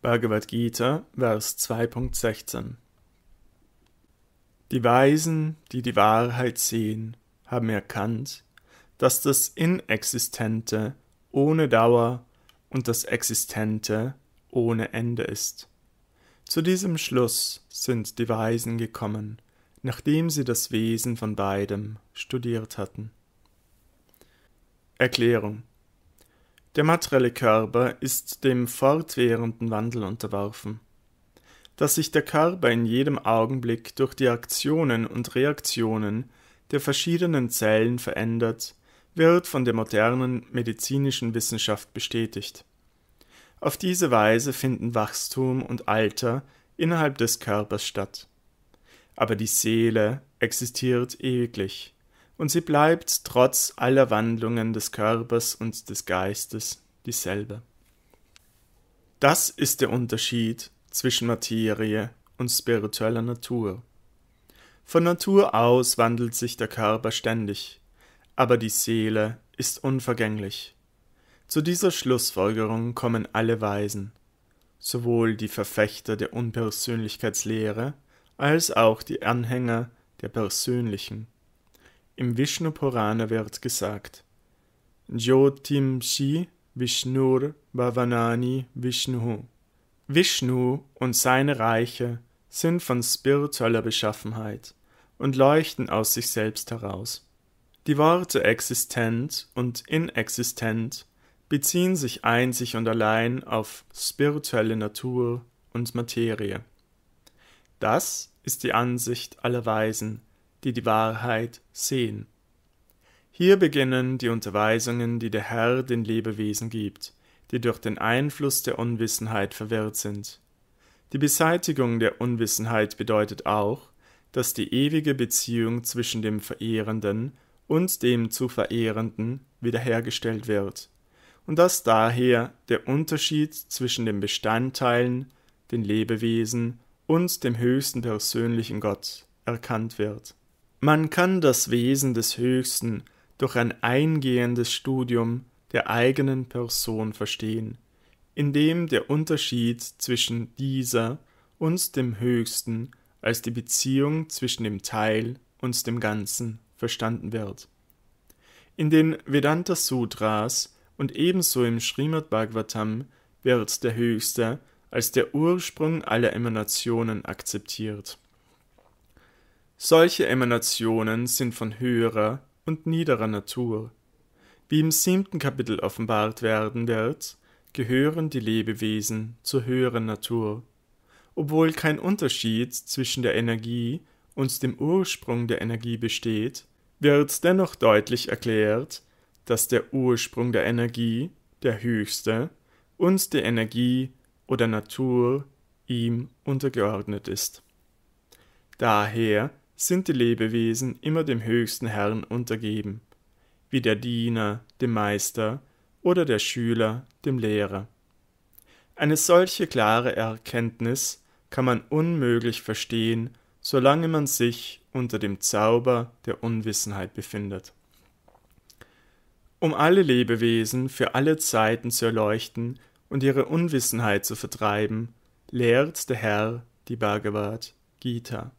Bhagavad Gita, Vers 2.16 Die Weisen, die die Wahrheit sehen, haben erkannt, dass das Inexistente ohne Dauer und das Existente ohne Ende ist. Zu diesem Schluss sind die Weisen gekommen, nachdem sie das Wesen von beidem studiert hatten. Erklärung der materielle Körper ist dem fortwährenden Wandel unterworfen. Dass sich der Körper in jedem Augenblick durch die Aktionen und Reaktionen der verschiedenen Zellen verändert, wird von der modernen medizinischen Wissenschaft bestätigt. Auf diese Weise finden Wachstum und Alter innerhalb des Körpers statt. Aber die Seele existiert ewiglich und sie bleibt trotz aller Wandlungen des Körpers und des Geistes dieselbe. Das ist der Unterschied zwischen Materie und spiritueller Natur. Von Natur aus wandelt sich der Körper ständig, aber die Seele ist unvergänglich. Zu dieser Schlussfolgerung kommen alle Weisen, sowohl die Verfechter der Unpersönlichkeitslehre als auch die Anhänger der persönlichen im Vishnu Purana wird gesagt: Jyotimshi Vishnur Bhavanani Vishnu. Vishnu und seine Reiche sind von spiritueller Beschaffenheit und leuchten aus sich selbst heraus. Die Worte existent und inexistent beziehen sich einzig und allein auf spirituelle Natur und Materie. Das ist die Ansicht aller Weisen, die die Wahrheit sehen. Hier beginnen die Unterweisungen, die der Herr den Lebewesen gibt, die durch den Einfluss der Unwissenheit verwirrt sind. Die Beseitigung der Unwissenheit bedeutet auch, dass die ewige Beziehung zwischen dem Verehrenden und dem zu Verehrenden wiederhergestellt wird, und dass daher der Unterschied zwischen den Bestandteilen, den Lebewesen und dem höchsten persönlichen Gott erkannt wird. Man kann das Wesen des Höchsten durch ein eingehendes Studium der eigenen Person verstehen, indem der Unterschied zwischen dieser und dem Höchsten als die Beziehung zwischen dem Teil und dem Ganzen verstanden wird. In den Vedanta Sutras und ebenso im Srimad Bhagavatam wird der Höchste als der Ursprung aller Emanationen akzeptiert solche Emanationen sind von höherer und niederer Natur. Wie im siebten Kapitel offenbart werden wird, gehören die Lebewesen zur höheren Natur. Obwohl kein Unterschied zwischen der Energie und dem Ursprung der Energie besteht, wird dennoch deutlich erklärt, dass der Ursprung der Energie der höchste und die Energie oder Natur ihm untergeordnet ist. Daher sind die Lebewesen immer dem höchsten Herrn untergeben, wie der Diener dem Meister oder der Schüler dem Lehrer. Eine solche klare Erkenntnis kann man unmöglich verstehen, solange man sich unter dem Zauber der Unwissenheit befindet. Um alle Lebewesen für alle Zeiten zu erleuchten und ihre Unwissenheit zu vertreiben, lehrt der Herr die Bhagavad Gita.